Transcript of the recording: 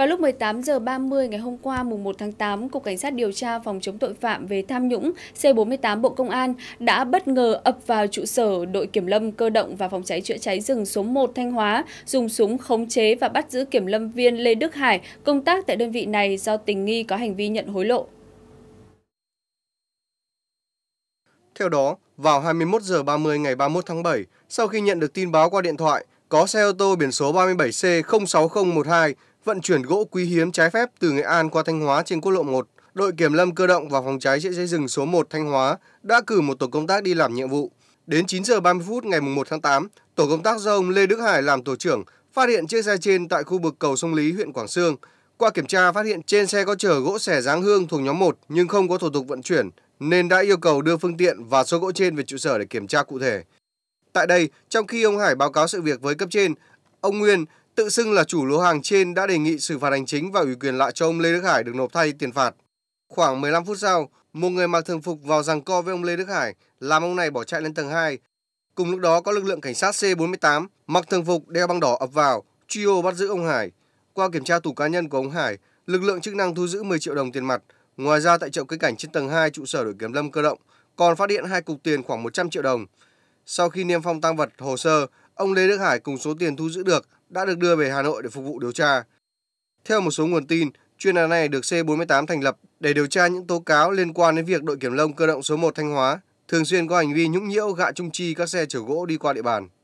Vào lúc 18 giờ 30 ngày hôm qua mùng 1 tháng 8, Cục Cảnh sát điều tra phòng chống tội phạm về tham nhũng C48 Bộ Công an đã bất ngờ ập vào trụ sở đội kiểm lâm cơ động và phòng cháy chữa cháy rừng số 1 Thanh Hóa, dùng súng khống chế và bắt giữ kiểm lâm viên Lê Đức Hải, công tác tại đơn vị này do tình nghi có hành vi nhận hối lộ. Theo đó, vào 21 giờ 30 ngày 31 tháng 7, sau khi nhận được tin báo qua điện thoại, có xe ô tô biển số 37C06012 vận chuyển gỗ quý hiếm trái phép từ Nghệ An qua Thanh Hóa trên quốc lộ 1, đội kiểm lâm cơ động và phòng cháy chữa cháy rừng số 1 Thanh Hóa đã cử một tổ công tác đi làm nhiệm vụ. Đến 9 giờ 30 phút ngày 1 tháng 8, tổ công tác do ông Lê Đức Hải làm tổ trưởng phát hiện chiếc xe trên tại khu vực cầu sông Lý, huyện Quảng Sương. Qua kiểm tra phát hiện trên xe có chở gỗ sẻ dáng hương thuộc nhóm 1 nhưng không có thủ tục vận chuyển nên đã yêu cầu đưa phương tiện và số gỗ trên về trụ sở để kiểm tra cụ thể. Tại đây, trong khi ông Hải báo cáo sự việc với cấp trên, ông Nguyên, tự xưng là chủ lô hàng trên đã đề nghị xử phạt hành chính và ủy quyền lại cho ông Lê Đức Hải được nộp thay tiền phạt. Khoảng 15 phút sau, một người mặc thường phục vào giằng co với ông Lê Đức Hải, làm ông này bỏ chạy lên tầng 2. Cùng lúc đó có lực lượng cảnh sát C48 mặc thường phục đeo băng đỏ ập vào, truy hô bắt giữ ông Hải. Qua kiểm tra tủ cá nhân của ông Hải, lực lượng chức năng thu giữ 10 triệu đồng tiền mặt. Ngoài ra tại chậu cây cảnh trên tầng 2 trụ sở đội kiểm lâm cơ động còn phát hiện hai cục tiền khoảng 100 triệu đồng. Sau khi niêm phong tăng vật hồ sơ, ông Lê Đức Hải cùng số tiền thu giữ được đã được đưa về Hà Nội để phục vụ điều tra. Theo một số nguồn tin, chuyên án này được C48 thành lập để điều tra những tố cáo liên quan đến việc đội kiểm lông cơ động số 1 Thanh Hóa thường xuyên có hành vi nhũng nhiễu gạ trung chi các xe chở gỗ đi qua địa bàn.